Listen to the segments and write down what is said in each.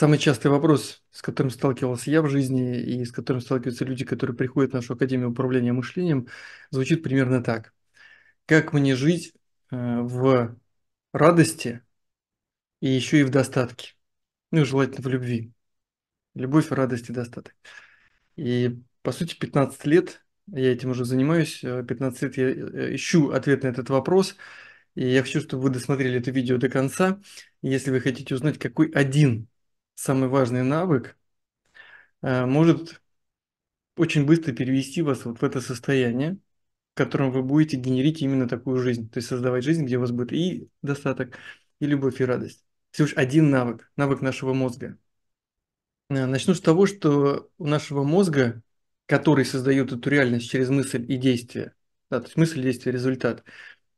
Самый частый вопрос, с которым сталкивался я в жизни и с которым сталкиваются люди, которые приходят в нашу Академию управления мышлением, звучит примерно так. Как мне жить э, в радости и еще и в достатке? Ну желательно в любви. Любовь, радость и достаток. И по сути 15 лет я этим уже занимаюсь, 15 э, лет я э, ищу ответ на этот вопрос, и я хочу, чтобы вы досмотрели это видео до конца. Если вы хотите узнать, какой один самый важный навык, э, может очень быстро перевести вас вот в это состояние, в котором вы будете генерить именно такую жизнь, то есть создавать жизнь, где у вас будет и достаток, и любовь, и радость. Всего лишь один навык, навык нашего мозга. Э, начну с того, что у нашего мозга, который создает эту реальность через мысль и действие, да, то есть мысль, действие, результат,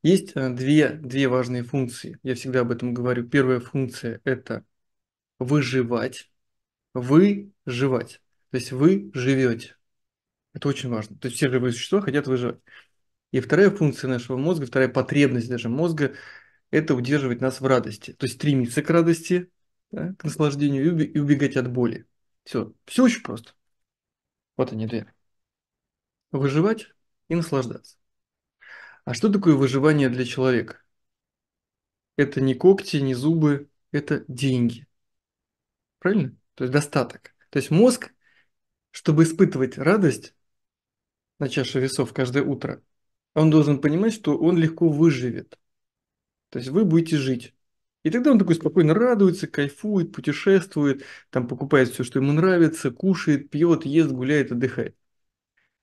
есть э, две, две важные функции. Я всегда об этом говорю. Первая функция – это выживать. вы жевать, То есть вы живете. Это очень важно. То есть все живые существа хотят выживать. И вторая функция нашего мозга, вторая потребность даже мозга – это удерживать нас в радости. То есть стремиться к радости, да, к наслаждению и убегать от боли. Все. Все очень просто. Вот они две. Выживать и наслаждаться. А что такое выживание для человека? Это не когти, не зубы, это деньги. Правильно? То есть достаток. То есть мозг, чтобы испытывать радость на чаше весов каждое утро, он должен понимать, что он легко выживет. То есть вы будете жить. И тогда он такой спокойно радуется, кайфует, путешествует, там покупает все, что ему нравится, кушает, пьет, ест, гуляет, отдыхает.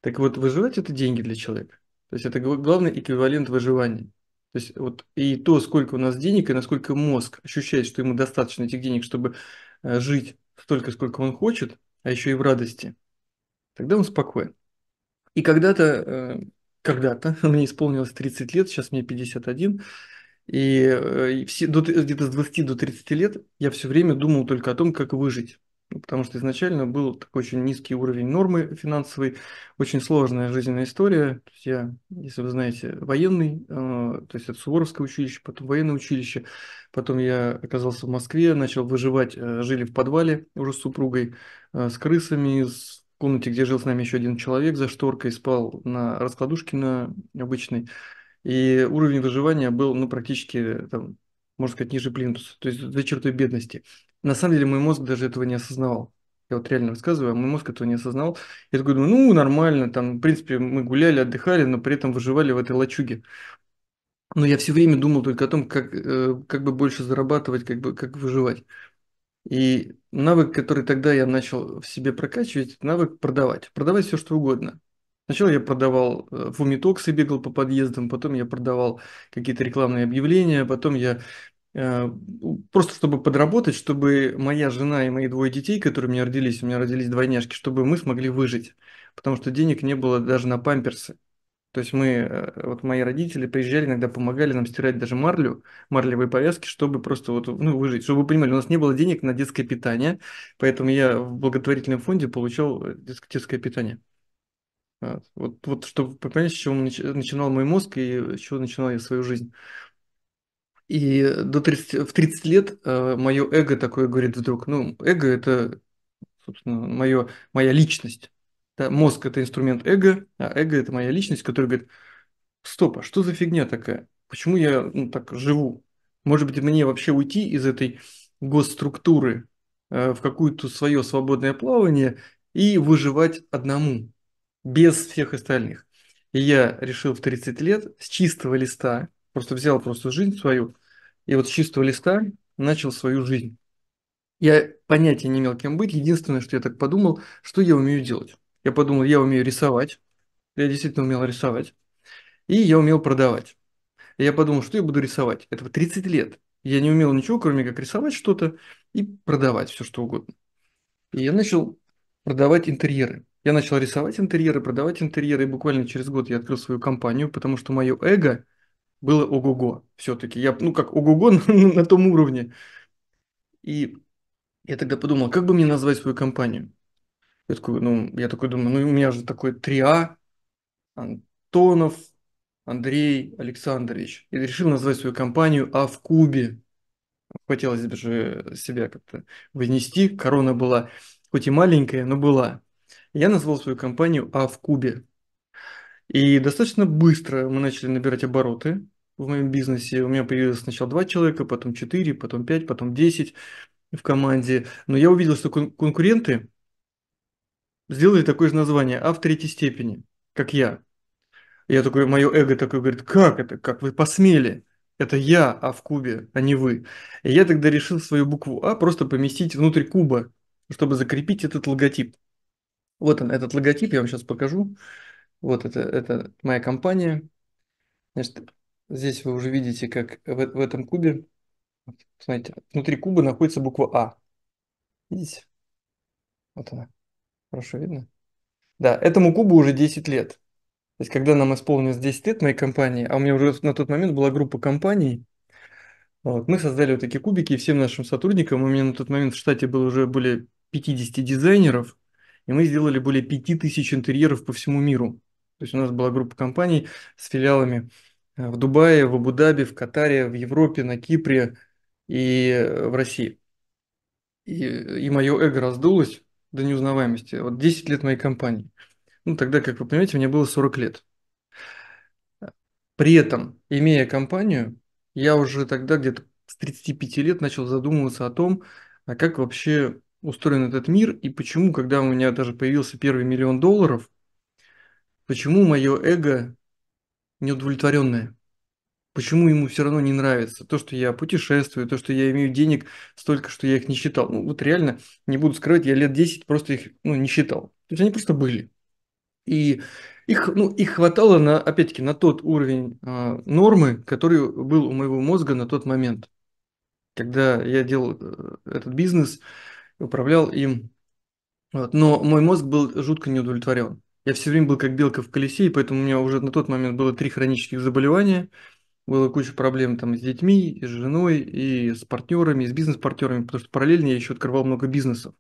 Так вот, выживать это деньги для человека. То есть это главный эквивалент выживания. То есть вот и то, сколько у нас денег, и насколько мозг ощущает, что ему достаточно этих денег, чтобы Э, жить столько, сколько он хочет, а еще и в радости, тогда он спокоен. И когда-то, э, когда-то, мне исполнилось 30 лет, сейчас мне 51, и, э, и все, до, где-то с 20 до 30 лет я все время думал только о том, как выжить. Ну, потому что изначально был такой очень низкий уровень нормы финансовой, очень сложная жизненная история. То есть я, если вы знаете, военный, а, то есть это Суворовское училище, потом военное училище, потом я оказался в Москве, начал выживать, а, жили в подвале уже с супругой, а, с крысами, с в комнате, где жил с нами еще один человек за шторкой, спал на раскладушке на обычной. И уровень выживания был ну, практически там, можно сказать, ниже плинтуса, то есть за чертой бедности. На самом деле мой мозг даже этого не осознавал. Я вот реально рассказываю, а мой мозг этого не осознавал. Я такой думаю, ну, нормально, там, в принципе, мы гуляли, отдыхали, но при этом выживали в этой лачуге. Но я все время думал только о том, как, э, как бы больше зарабатывать, как бы как выживать. И навык, который тогда я начал в себе прокачивать, навык продавать. Продавать все, что угодно. Сначала я продавал фумитоксы, э, бегал по подъездам, потом я продавал какие-то рекламные объявления, потом я Э, просто чтобы подработать, чтобы моя жена и мои двое детей, которые у меня родились, у меня родились двойняшки, чтобы мы смогли выжить, потому что денег не было даже на памперсы. То есть мы, э, вот мои родители приезжали, иногда помогали нам стирать даже марлю, марлевые повязки, чтобы просто вот, ну, выжить. Чтобы вы понимали, у нас не было денег на детское питание, поэтому я в благотворительном фонде получал э, детское питание. Вот, вот чтобы понять, с чего начинал мой мозг и с чего начинал я свою жизнь. И до 30, в 30 лет э, мое эго такое говорит вдруг, ну, эго – это, собственно, моё, моя личность. Да, мозг – это инструмент эго, а эго – это моя личность, которая говорит, стоп, а что за фигня такая? Почему я ну, так живу? Может быть, мне вообще уйти из этой госструктуры э, в какое-то свое свободное плавание и выживать одному, без всех остальных. И я решил в 30 лет с чистого листа Просто взял просто жизнь свою и вот с чистого листа начал свою жизнь. Я понятия не имел, кем быть. Единственное, что я так подумал, что я умею делать. Я подумал, я умею рисовать. Я действительно умел рисовать. И я умел продавать. И я подумал, что я буду рисовать. Это 30 лет. Я не умел ничего, кроме как рисовать что-то и продавать все, что угодно. И я начал продавать интерьеры. Я начал рисовать интерьеры, продавать интерьеры, и буквально через год я открыл свою компанию, потому что мое эго – было ого-го все-таки. Я, ну как, ого-го на, на том уровне. И я тогда подумал, как бы мне назвать свою компанию? Я такой, ну, я такой думаю, ну, у меня же такой 3А, Антонов, Андрей Александрович. И решил назвать свою компанию «А в Кубе». Хотелось бы же себя как-то вознести. Корона была хоть и маленькая, но была. Я назвал свою компанию «А в Кубе». И достаточно быстро мы начали набирать обороты в моем бизнесе. У меня появилось сначала два человека, потом четыре, потом пять, потом десять в команде. Но я увидел, что кон- конкуренты сделали такое же название «А в третьей степени», как я. я такой, мое эго такое говорит, как это, как вы посмели? Это я, а в кубе, а не вы. И я тогда решил свою букву А просто поместить внутрь куба, чтобы закрепить этот логотип. Вот он, этот логотип, я вам сейчас покажу. Вот это, это моя компания. Значит, здесь вы уже видите, как в, в этом кубе, смотрите, внутри куба находится буква А. Видите? Вот она. Хорошо видно? Да, этому кубу уже 10 лет. То есть, когда нам исполнилось 10 лет моей компании, а у меня уже на тот момент была группа компаний, вот, мы создали вот такие кубики и всем нашим сотрудникам, у меня на тот момент в штате было уже более 50 дизайнеров, и мы сделали более 5000 интерьеров по всему миру. То есть у нас была группа компаний с филиалами э, в Дубае, в Абу-Даби, в Катаре, в Европе, на Кипре и э, в России. И, и мое эго раздулось до неузнаваемости. Вот 10 лет моей компании. Ну, тогда, как вы понимаете, мне было 40 лет. При этом, имея компанию, я уже тогда где-то с 35 лет начал задумываться о том, а как вообще устроен этот мир и почему, когда у меня даже появился первый миллион долларов – Почему мое эго неудовлетворенное? Почему ему все равно не нравится то, что я путешествую, то, что я имею денег столько, что я их не считал. Ну вот реально, не буду скрывать, я лет 10 просто их ну, не считал. То есть они просто были. И их, ну, их хватало, на, опять-таки, на тот уровень э, нормы, который был у моего мозга на тот момент. Когда я делал э, этот бизнес, управлял им. Вот. Но мой мозг был жутко неудовлетворен. Я все время был как белка в колесе, и поэтому у меня уже на тот момент было три хронических заболевания. Было куча проблем там с детьми, и с женой, и с партнерами, и с бизнес-партнерами, потому что параллельно я еще открывал много бизнесов.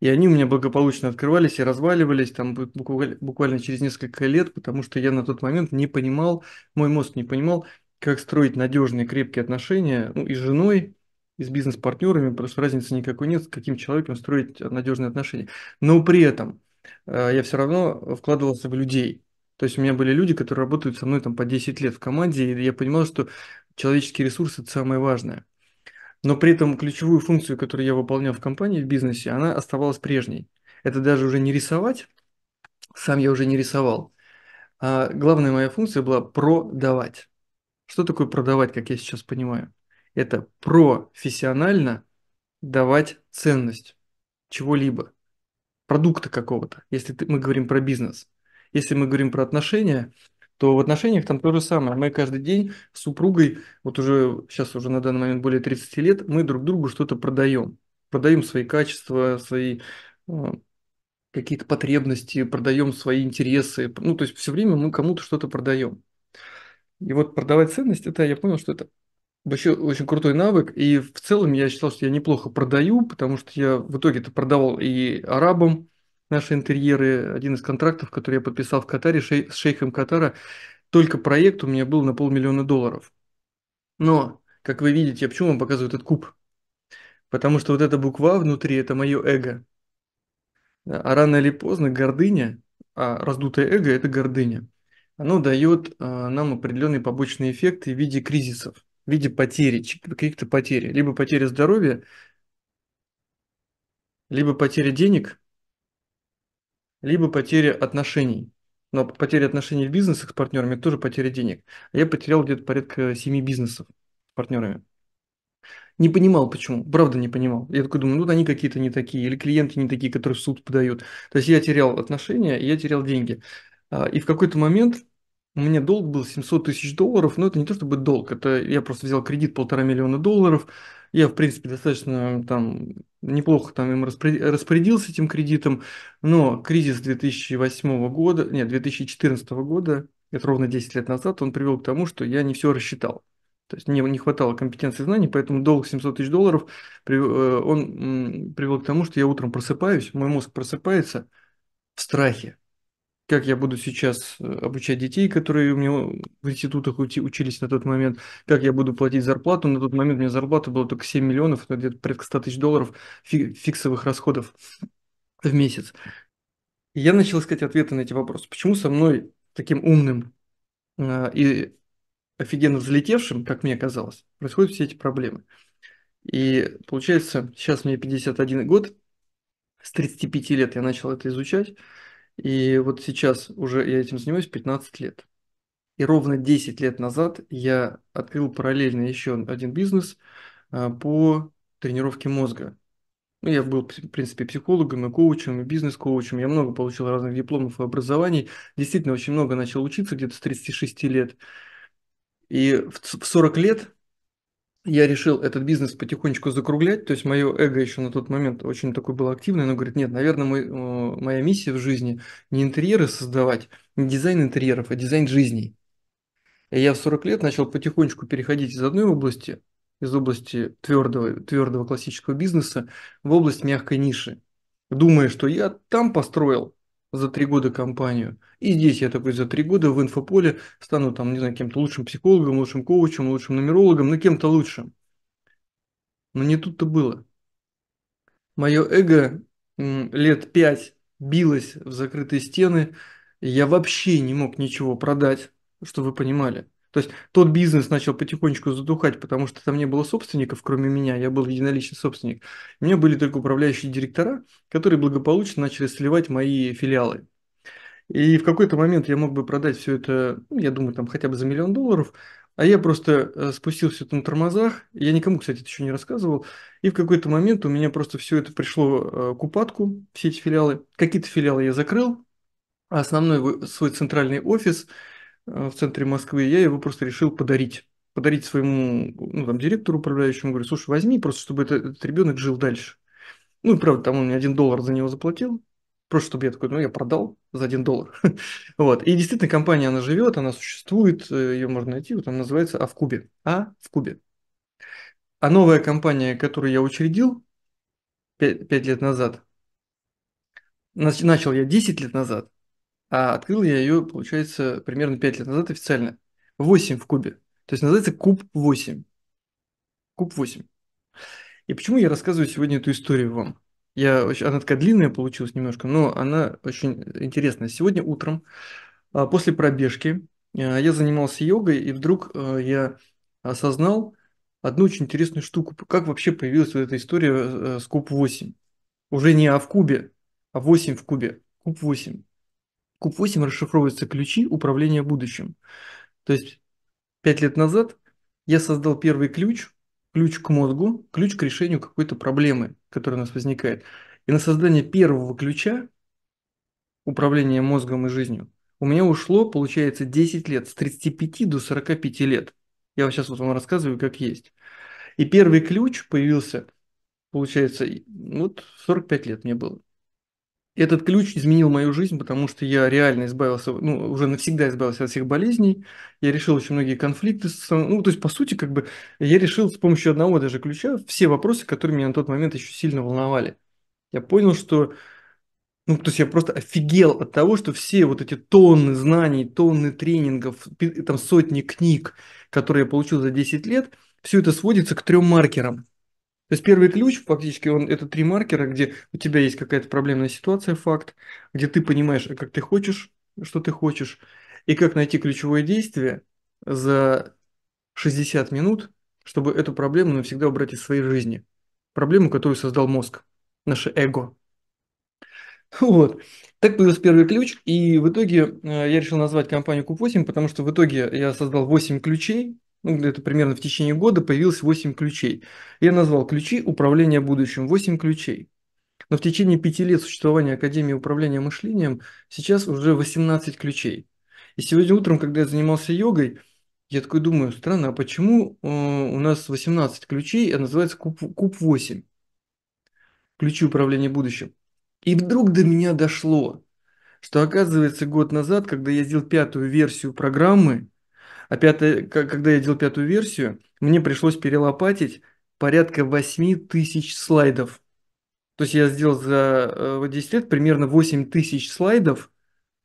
И они у меня благополучно открывались и разваливались там буквально через несколько лет, потому что я на тот момент не понимал, мой мозг не понимал, как строить надежные, крепкие отношения ну, и с женой, и с бизнес-партнерами, потому что разницы никакой нет, с каким человеком строить надежные отношения. Но при этом а, я все равно вкладывался в людей. То есть у меня были люди, которые работают со мной там по 10 лет в команде, и я понимал, что человеческие ресурсы – это самое важное. Но при этом ключевую функцию, которую я выполнял в компании, в бизнесе, она оставалась прежней. Это даже уже не рисовать, сам я уже не рисовал. А главная моя функция была продавать. Что такое продавать, как я сейчас понимаю? Это профессионально давать ценность чего-либо продукта какого-то, если ты, мы говорим про бизнес. Если мы говорим про отношения, то в отношениях там то же самое. Мы каждый день с супругой, вот уже сейчас уже на данный момент более 30 лет, мы друг другу что-то продаем. Продаем свои качества, свои э, какие-то потребности, продаем свои интересы. Ну, то есть все время мы кому-то что-то продаем. И вот продавать ценность, это я понял, что это Вообще очень крутой навык, и в целом я считал, что я неплохо продаю, потому что я в итоге это продавал и арабам наши интерьеры. Один из контрактов, который я подписал в Катаре шей, с шейхом Катара, только проект у меня был на полмиллиона долларов. Но, как вы видите, я почему вам показываю этот куб? Потому что вот эта буква внутри – это мое эго. А рано или поздно гордыня, а раздутое эго – это гордыня. Оно дает а, нам определенные побочные эффекты в виде кризисов в виде потери, каких-то потерь. Либо потери здоровья, либо потери денег, либо потери отношений. Но потери отношений в бизнесах с партнерами тоже потери денег. А я потерял где-то порядка семи бизнесов с партнерами. Не понимал, почему. Правда, не понимал. Я такой думаю, ну, они какие-то не такие, или клиенты не такие, которые в суд подают. То есть я терял отношения, и я терял деньги. А, и в какой-то момент у меня долг был 700 тысяч долларов, но это не то чтобы долг, это я просто взял кредит полтора миллиона долларов, я, в принципе, достаточно там неплохо там им распорядился этим кредитом, но кризис 2008 года, нет, 2014 года, это ровно 10 лет назад, он привел к тому, что я не все рассчитал. То есть мне не хватало компетенции знаний, поэтому долг 700 тысяч долларов, э, он привел к тому, что я утром просыпаюсь, мой мозг просыпается в страхе, как я буду сейчас э, обучать детей, которые у меня в институтах учились на тот момент, как я буду платить зарплату. На тот момент у меня зарплата была только 7 миллионов, это где-то порядка 100 тысяч долларов фиксовых расходов в месяц. И я начал искать ответы на эти вопросы. Почему со мной таким умным а, и офигенно взлетевшим, как мне казалось, происходят все эти проблемы? И получается, сейчас мне 51 год, с 35 лет я начал это изучать, и вот сейчас уже я этим занимаюсь 15 лет. И ровно 10 лет назад я открыл параллельно еще один бизнес а, по тренировке мозга. Ну, я был, в принципе, психологом и коучем, и бизнес-коучем. Я много получил разных дипломов и образований. Действительно, очень много начал учиться где-то с 36 лет. И в 40 лет я решил этот бизнес потихонечку закруглять, то есть мое эго еще на тот момент очень такое было активное, но говорит, нет, наверное, мой, э, моя миссия в жизни не интерьеры создавать, не дизайн интерьеров, а дизайн жизней. И я в 40 лет начал потихонечку переходить из одной области, из области твердого, твердого классического бизнеса в область мягкой ниши, думая, что я там построил, за три года компанию. И здесь я такой за три года в инфополе стану там, не знаю, кем-то лучшим психологом, лучшим коучем, лучшим нумерологом, но ну, кем-то лучшим. Но не тут-то было. Мое эго лет пять билось в закрытые стены. Я вообще не мог ничего продать, что вы понимали. То есть тот бизнес начал потихонечку задухать, потому что там не было собственников, кроме меня, я был единоличный собственник. У меня были только управляющие директора, которые благополучно начали сливать мои филиалы. И в какой-то момент я мог бы продать все это, ну, я думаю, там хотя бы за миллион долларов, а я просто э, спустился на тормозах, я никому, кстати, это еще не рассказывал, и в какой-то момент у меня просто все это пришло э, к упадку, все эти филиалы. Какие-то филиалы я закрыл, а основной свой центральный офис – Э, в центре Москвы, я его просто решил подарить. Подарить своему ну, там, директору управляющему, говорю, слушай, возьми, просто чтобы этот, этот ребенок жил дальше. Ну и правда, там он мне один доллар за него заплатил, просто чтобы я такой, ну, я продал за один доллар. вот. И действительно, компания, она живет, она существует, э, ее можно найти, вот она называется «А в Кубе». «А в Кубе». А новая компания, которую я учредил 5, 5 лет назад, начал я 10 лет назад, а открыл я ее, получается, примерно 5 лет назад официально. 8 в кубе. То есть называется куб 8. Куб 8. И почему я рассказываю сегодня эту историю вам? Я, она такая длинная получилась немножко, но она очень интересная. Сегодня утром, а, после пробежки, а, я занимался йогой, и вдруг а, я осознал одну очень интересную штуку. Как вообще появилась вот эта история э, с куб 8? Уже не А в кубе, а 8 в кубе. Куб 8. CUP-8 расшифровываются ключи управления будущим. То есть пять лет назад я создал первый ключ, ключ к мозгу, ключ к решению какой-то проблемы, которая у нас возникает. И на создание первого ключа управления мозгом и жизнью у меня ушло, получается, 10 лет, с 35 до 45 лет. Я сейчас вот вам рассказываю, как есть. И первый ключ появился, получается, вот 45 лет мне было. Этот ключ изменил мою жизнь, потому что я реально избавился, ну, уже навсегда избавился от всех болезней. Я решил очень многие конфликты. С, ну, то есть, по сути, как бы я решил с помощью одного даже ключа все вопросы, которые меня на тот момент еще сильно волновали. Я понял, что ну, то есть я просто офигел от того, что все вот эти тонны знаний, тонны тренингов, там сотни книг, которые я получил за 10 лет, все это сводится к трем маркерам. То есть первый ключ, фактически, он, это три маркера, где у тебя есть какая-то проблемная ситуация, факт, где ты понимаешь, э, как ты хочешь, что ты хочешь, и как найти ключевое действие за 60 минут, чтобы эту проблему навсегда убрать из своей жизни. Проблему, которую создал мозг, наше эго. Вот. Так появился первый ключ, и в итоге э, я решил назвать компанию Куб 8, потому что в итоге я создал 8 ключей, ну, где-то примерно в течение года появилось 8 ключей. Я назвал ключи управления будущим, 8 ключей. Но в течение пяти лет существования Академии управления мышлением сейчас уже 18 ключей. И сегодня утром, когда я занимался йогой, я такой думаю, странно, а почему э, у нас 18 ключей, а называется куб, куб 8? Ключи управления будущим. И вдруг до меня дошло, что оказывается год назад, когда я сделал пятую версию программы, а пятая, когда я делал пятую версию, мне пришлось перелопатить порядка 8 тысяч слайдов. То есть я сделал за 10 э, лет примерно 8 тысяч слайдов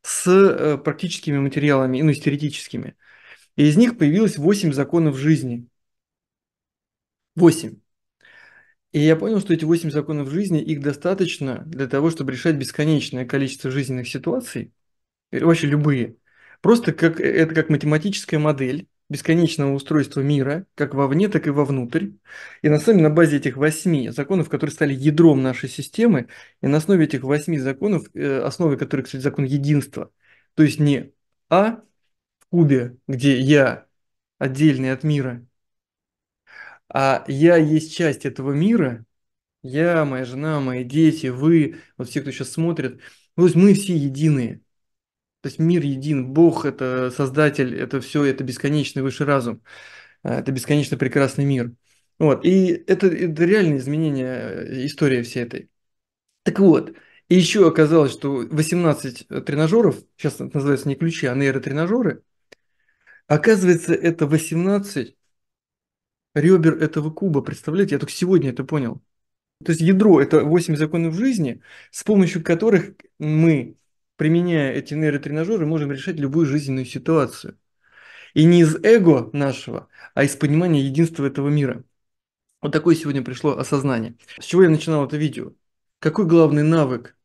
с э, практическими материалами, ну, и с теоретическими. И из них появилось 8 законов жизни. 8. И я понял, что эти 8 законов жизни, их достаточно для того, чтобы решать бесконечное количество жизненных ситуаций, вообще любые, Просто как, э, это как математическая модель бесконечного устройства мира, как вовне, так и вовнутрь. И на самом деле на базе этих восьми законов, которые стали ядром нашей системы, и на основе этих восьми законов, э, основой которых, кстати, закон единства, то есть не А в кубе, где я отдельный от мира, а я есть часть этого мира, я, моя жена, мои дети, вы, вот все, кто сейчас смотрит, ну, то есть мы все единые – то есть мир един, Бог – это создатель, это все, это бесконечный высший разум, э, это бесконечно прекрасный мир. Вот. И это, это реальное изменение э, истории всей этой. Так вот, и еще оказалось, что 18 э, тренажеров, сейчас это называется не ключи, а нейротренажеры, оказывается, это 18 ребер этого куба, представляете? Я только сегодня это понял. То есть ядро – это 8 законов жизни, с помощью которых мы применяя эти нейротренажеры, можем решать любую жизненную ситуацию. И не из эго нашего, а из понимания единства этого мира. Вот такое сегодня пришло осознание. С чего я начинал это видео? Какой главный навык?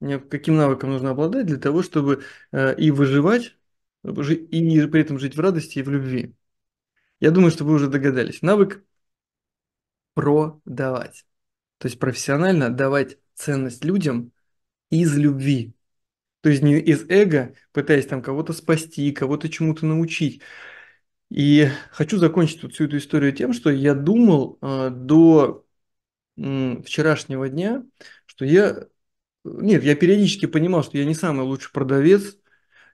Каким навыком нужно обладать для того, чтобы э, и выживать, и при этом жить в радости и в любви? Я думаю, что вы уже догадались. Навык продавать. То есть профессионально давать ценность людям из любви, то есть не из эго, пытаясь там кого-то спасти, кого-то чему-то научить. И хочу закончить вот всю эту историю тем, что я думал э, до э, вчерашнего дня, что я... Нет, я периодически понимал, что я не самый лучший продавец,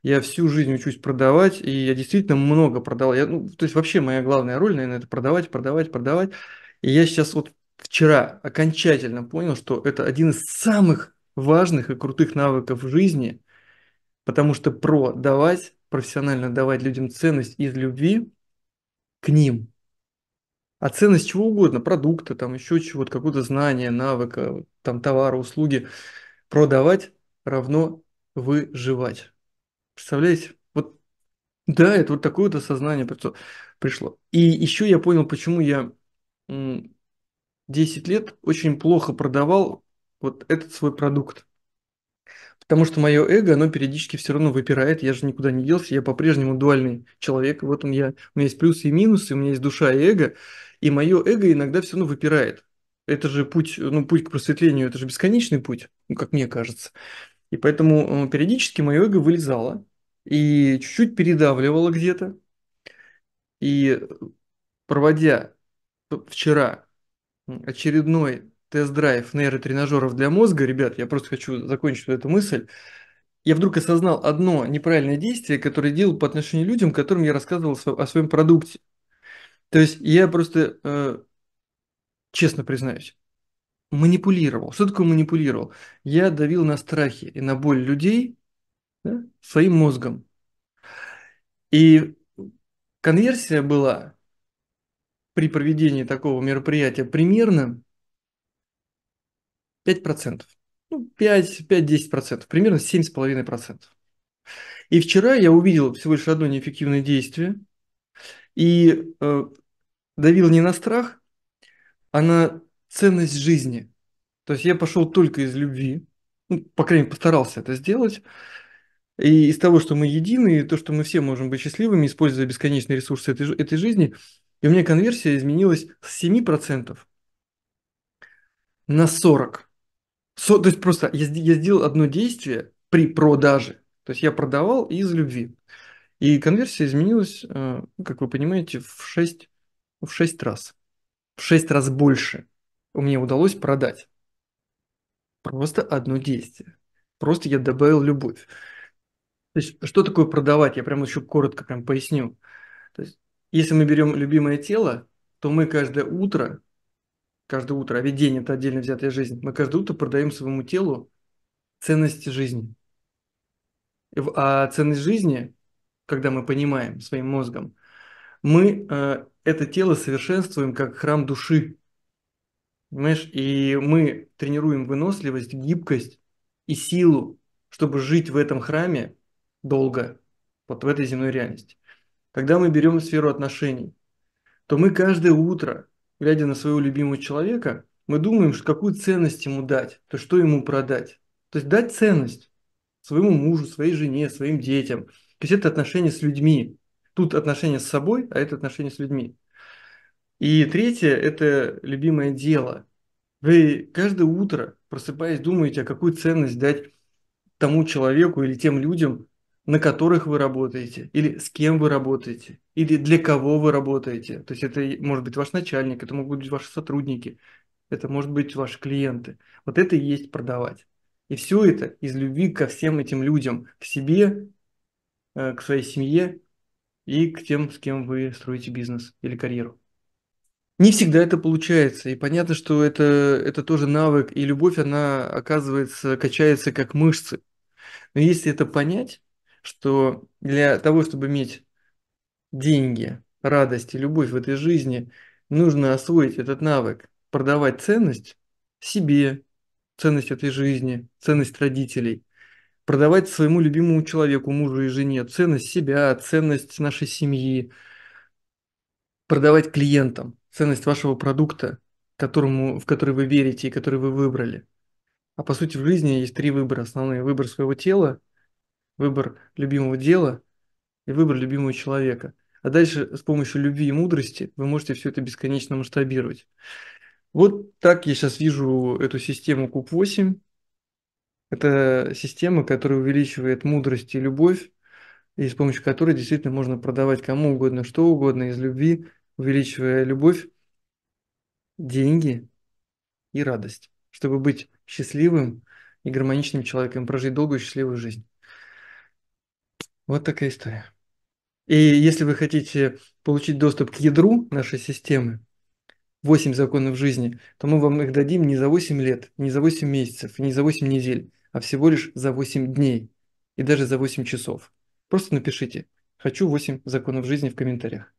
я всю жизнь учусь продавать, и я действительно много продал. Я, ну, то есть вообще моя главная роль, наверное, это продавать, продавать, продавать. И я сейчас вот вчера окончательно понял, что это один из самых важных и крутых навыков в жизни, потому что про давать, профессионально давать людям ценность из любви к ним, а ценность чего угодно, продукта, там еще чего-то, какое то знание, навыка, там товара, услуги, продавать равно выживать. Представляете? Вот, да, это вот такое вот осознание пришло. И еще я понял, почему я 10 лет очень плохо продавал вот этот свой продукт. Потому что мое эго, оно периодически все равно выпирает, я же никуда не делся, я по-прежнему дуальный человек, вот он я, у меня есть плюсы и минусы, у меня есть душа и эго, и мое эго иногда все равно выпирает. Это же путь, ну, путь к просветлению, это же бесконечный путь, ну, как мне кажется. И поэтому э, периодически мое эго вылезало и чуть-чуть передавливало где-то. И э, проводя вчера очередной тест-драйв нейротренажеров для мозга, ребят, я просто хочу закончить эту мысль, я вдруг осознал одно неправильное действие, которое делал по отношению к людям, которым я рассказывал о своем продукте. То есть я просто, э, честно признаюсь, манипулировал. Что такое манипулировал? Я давил на страхи и на боль людей да, своим мозгом. И конверсия была при проведении такого мероприятия примерно 5%. Ну, 5-10%, примерно 7,5%. И вчера я увидел всего лишь одно неэффективное действие и э, давил не на страх, а на ценность жизни. То есть я пошел только из любви, ну, по крайней мере, постарался это сделать. И из того, что мы едины, и то, что мы все можем быть счастливыми, используя бесконечные ресурсы этой, этой жизни, и у меня конверсия изменилась с 7% на 40%. Со, то есть просто я, я сделал одно действие при продаже. То есть я продавал из любви. И конверсия изменилась, э, ну, как вы понимаете, в 6, в 6 раз. В 6 раз больше мне удалось продать. Просто одно действие. Просто я добавил любовь. То есть, что такое продавать? Я прям еще коротко прям поясню. То есть, если мы берем любимое тело, то мы каждое утро каждое утро, а ведь день – это отдельно взятая жизнь, мы каждое утро продаем своему телу ценность жизни. А ценность жизни, когда мы понимаем своим мозгом, мы э, это тело совершенствуем как храм души. Понимаешь? И мы тренируем выносливость, гибкость и силу, чтобы жить в этом храме долго, вот в этой земной реальности. Когда мы берем сферу отношений, то мы каждое утро глядя на своего любимого человека, мы думаем, что какую ценность ему дать, то что ему продать. То есть дать ценность своему мужу, своей жене, своим детям. То есть это отношения с людьми. Тут отношения с собой, а это отношения с людьми. И третье – это любимое дело. Вы каждое утро, просыпаясь, думаете, а какую ценность дать тому человеку или тем людям, на которых вы работаете, или с кем вы работаете, или для кого вы работаете. То есть это может быть ваш начальник, это могут быть ваши сотрудники, это может быть ваши клиенты. Вот это и есть продавать. И все это из любви ко всем этим людям, к себе, э, к своей семье и к тем, с кем вы строите бизнес или карьеру. Не всегда это получается, и понятно, что это, это тоже навык, и любовь, она оказывается, качается как мышцы. Но если это понять, что для того, чтобы иметь деньги, радость и любовь в этой жизни, нужно освоить этот навык, продавать ценность себе, ценность этой жизни, ценность родителей, продавать своему любимому человеку, мужу и жене, ценность себя, ценность нашей семьи, продавать клиентам, ценность вашего продукта, которому, в который вы верите и который вы выбрали. А по сути в жизни есть три выбора основные. Выбор своего тела, выбор любимого дела и выбор любимого человека. А дальше с помощью любви и мудрости вы можете все это бесконечно масштабировать. Вот так я сейчас вижу эту систему Куб 8. Это система, которая увеличивает мудрость и любовь, и с помощью которой действительно можно продавать кому угодно, что угодно из любви, увеличивая любовь, деньги и радость, чтобы быть счастливым и гармоничным человеком, прожить долгую счастливую жизнь. Вот такая история. И если вы хотите получить доступ к ядру нашей системы, 8 законов жизни, то мы вам их дадим не за 8 лет, не за 8 месяцев, не за 8 недель, а всего лишь за 8 дней и даже за 8 часов. Просто напишите «Хочу 8 законов жизни» в комментариях.